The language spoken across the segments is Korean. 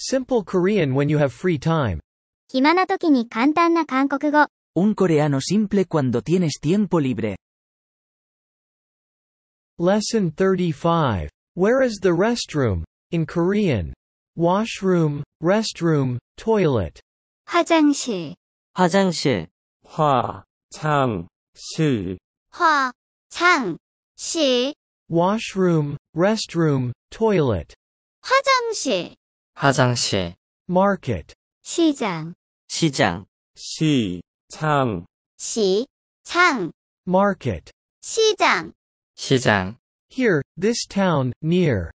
Simple Korean when you have free time. 暇な時に簡単な韓国語。Un coreano simple cuando tienes tiempo libre. Lesson 35. Where is the restroom? In Korean. Washroom, restroom, toilet. 화장실. 화장실. 화장실. 화장실. Washroom, restroom, toilet. 화장실. 화장실 market 시장 시장 시장 시장 market 시장 시장 here this town near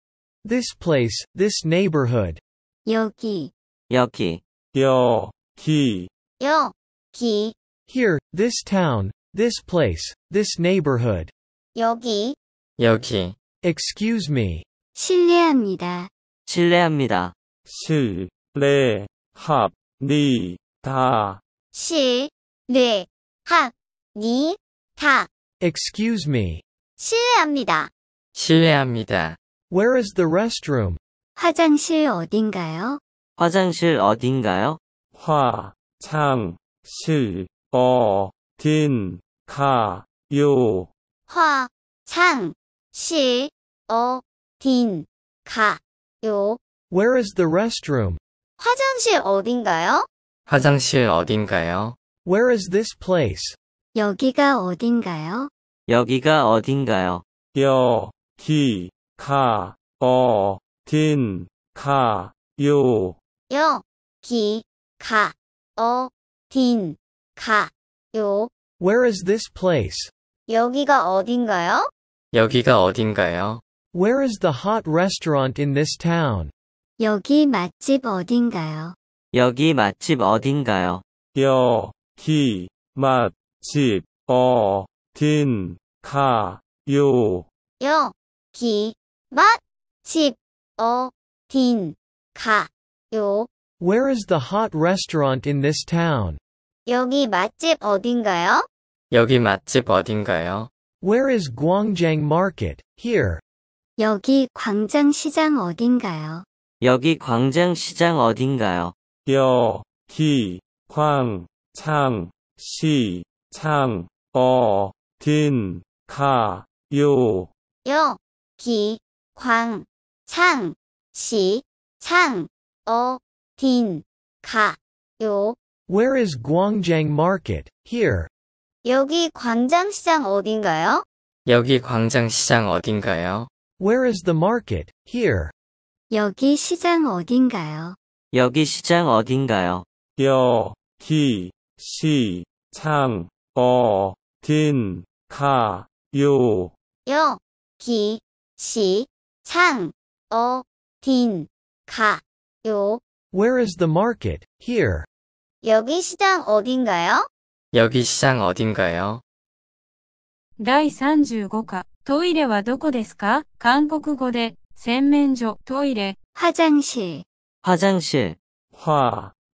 this place this neighborhood 여기 여기 여기 여기 here this town this place this neighborhood 여기 여기 excuse me 실례합니다 실례합니다 실, 레, 네, 합, 니, 다. 실, 레, 네, 합, 니, 다. Excuse me. 실례합니다. 실례합니다. Where is the restroom? 화장실 어딘가요? 화장실 어딘가요? 화, 장, 실, 어, 딘, 가, 요. 화, 장, 실, 어, 딘, 가, 요. Where is the restroom? 화장실 어딘가요? 화장실 어딘가요? Where is this place? 여기가 어딘가요? 여기가 어딘가요? 여기가 어딘가요? 여기가 어딘가요? Where is this place? 여기가 어딘가요? 여기가 어딘가요? Where is the hot restaurant in this town? 여기 맛집 어딘가요? 여기 맛집 어딘가요? 여기 맛집 어딘가요? 여기 맛집 어딘가요? Where is the hot restaurant in this town? 여기 맛집 어딘가요? 여기 맛집 어딘가요? Where is Gwangjang Market? Here. 여기 광장시장 어딘가요? 여기 광장시장 어딘가요? 여, 기, 광, 장, 시, 장, 어, 딘, 가, 요. 요, 기, 광, 장, 시, 장, 어, 딘, 가, 요. Where is Gwangjang Market? Here. 여기 광장시장 어딘가요? 여기 광장시장 어딘가요? Where is the market? Here. 여기시장어딘가요여기시장어딘가요여기시장어딘가요여기시장어딘가요 Where is the market? Here. 여기시장어딘가요여기시장어딘가요第35課、トイレはどこですか韓国語で洗面所 토일에 화장실 화장실 화장실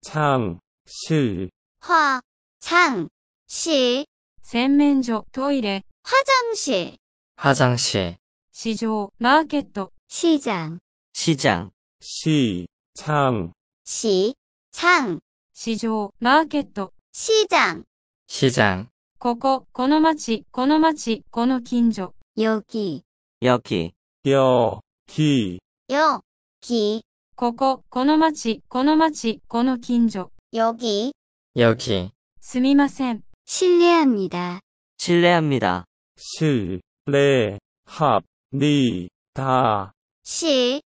화장실洗面所 토일에 화장실 화장실 시조 마켓 시장 시장 시장 시장 시조 마켓 시장 시장 ここ、この町、この町、この近所。여기、여기、여 きよきここ、この町、この町、この近所。 여기 여기 すみません。 실례합니다. 실례합니다. 실례 합니다 실례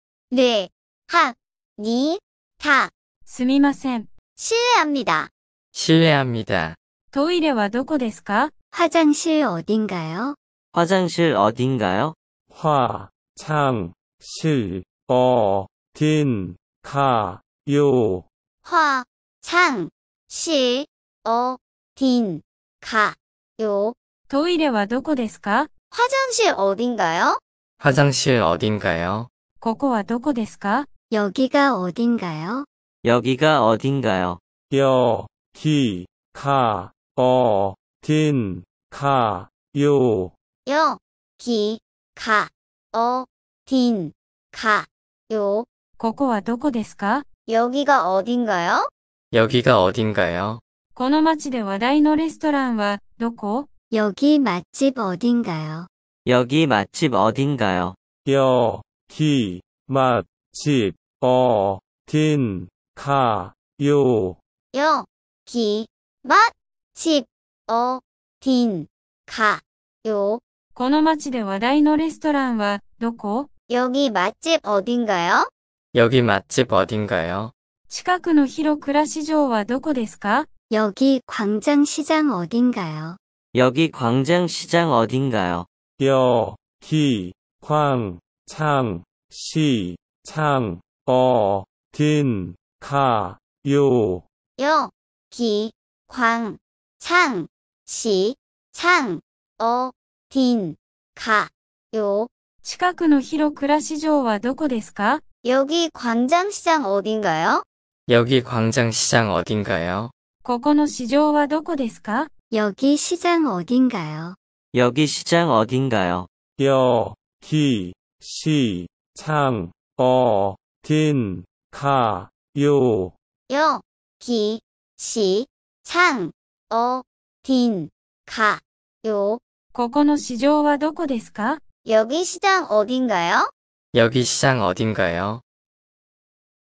합니다. すみません。 실례합니다. 실례합니다. トイレはどこですか 화장실 어딘가요? 화장실 어딘가요? 화장 실, 어, 딘, 가, 요. 화, 창, 실, 어, 딘, 가, 요. 도일에와 도코ですか? 화장실 어딘가요? 화장실 어딘가요? ここ와도こですか 여기가 어딘가요? 여기가 어딘가요? 여, 기, 가, 어, 딘, 가, 요. 여, 기, 가, 어, 딘가요ここはどこですか여기가어딘가요여기가어딘가요この街で話題のレストランはどこ여기맛집어딘가요여기맛집어딘가요여기맛집어딘가요여기맛집어딘가요この街で話題のレストランはどこ 여기 맛집 어딘가요? 여기 맛집 어딘가요? 近くの広倉市場はどこですか 여기 광장시장 어딘가요? 여기 광장시장 어딘가요? 여, 기, 광, 장, 시, 장, 어, 딘, 가, 요. 여, 기, 광, 창, 시, 창, 어, 딘, 가, 요. 近くの広倉市場はどこですか여기광장시장어딘가요여기광장시장어딘가요ここの市場はどこですか여기시장어딘가요여기시장어딘가요여기시장어딘가요여기시장어딘가요ここの市場はどこですか 여기 시장 어딘가요? 여기 시장 어딘가요?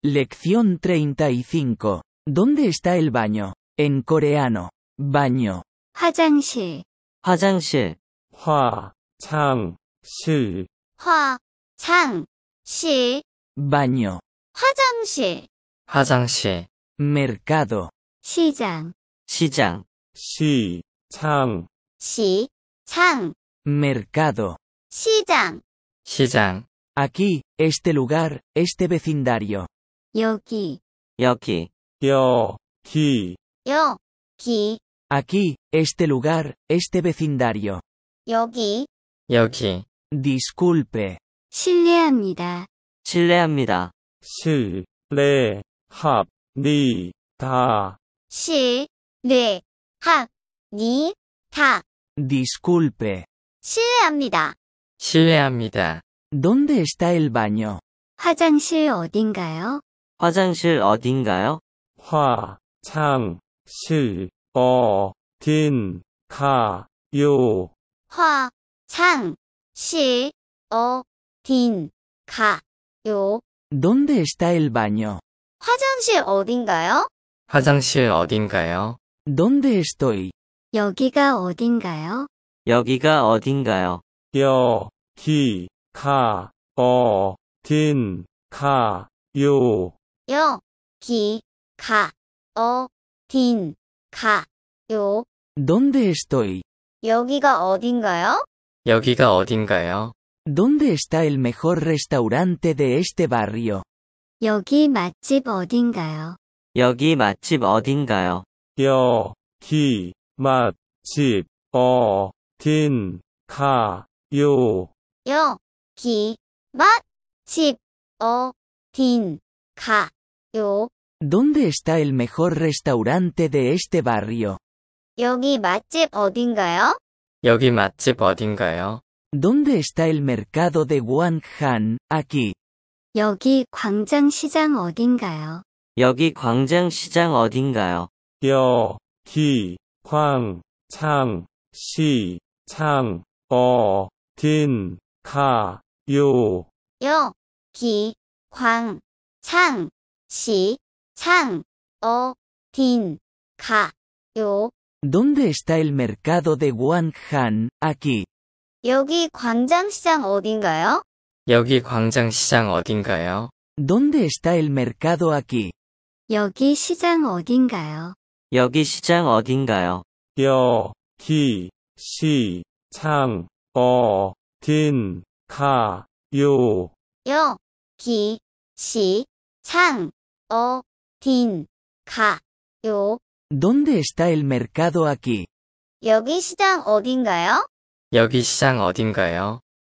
Lección 35. ¿Dónde está el baño? En coreano. Baño. 화장실. 화장실. 화, 장, 실. 화, 장, 실. Baño. 화장실. 화장실. Mercado. 시장. 시장. 시, 장. 시, 장. Mercado. 시장. 시장. Aquí, este lugar, este vecindario. 여기. 여기. 여기. 여기. Aquí, este lugar, este vecindario. 여기. 여기. Disculpe. 실례합니다. 실례합니다. 실례합니다. 실례합니다. Disculpe. 실례합니다. 실례합니다. ¿Dónde está el baño? 화장실 어딘가요? 화장실 어딘가요? 화장실 어딘가요? 화장실 어딘가요? ¿Dónde está el baño? 화장실 어딘가요? 화장실 어딘가요? ¿Dónde estoy? 여기가 어딘가요? 여기가 어딘가요? 여, 기, 가, 어, 딘, 가, 요. 여, 기, 가, 어, 딘, 가, 요. ¿Dónde estoy? 여기가 어딘가요? 여기가 어딘가요? ¿Dónde está el mejor restaurante de este barrio? 여기 맛집 어딘가요? 여기 맛집 어딘가요? 여, 기, 맛, 집, 어, 딘, 가, 요, 여기, 맛집, 어딘, 가요. ¿Dónde está el mejor restaurante de este barrio? 여기 맛집 어딘가요? 여기 맛집 어딘가요? ¿Dónde está el mercado de Wuhan? Aquí. 여기 광장시장 어딘가요? 여기 광장시장 어딘가요? 여, 기, 광, 장, 시, 장, 어, 딘, 가, 요, 요, 기, 광, 창, 시, 창, 어, 딘, 가, 요. ¿Dónde está el mercado de Wuhan, aquí? 여기 광장시장 어딘가요? 여기 광장시장 어딘가요? ¿Dónde está el mercado aquí? 여기 시장 어딘가요? 여기 시장 어딘가요? 여, 기, 시, 창, 어, 딘, 가, 요, 요, 기, 시, 상, 어, 딘, 가, 요. ¿Dónde está el mercado aquí? 여기 시장 어딘가요? 여기 시장 어딘가요?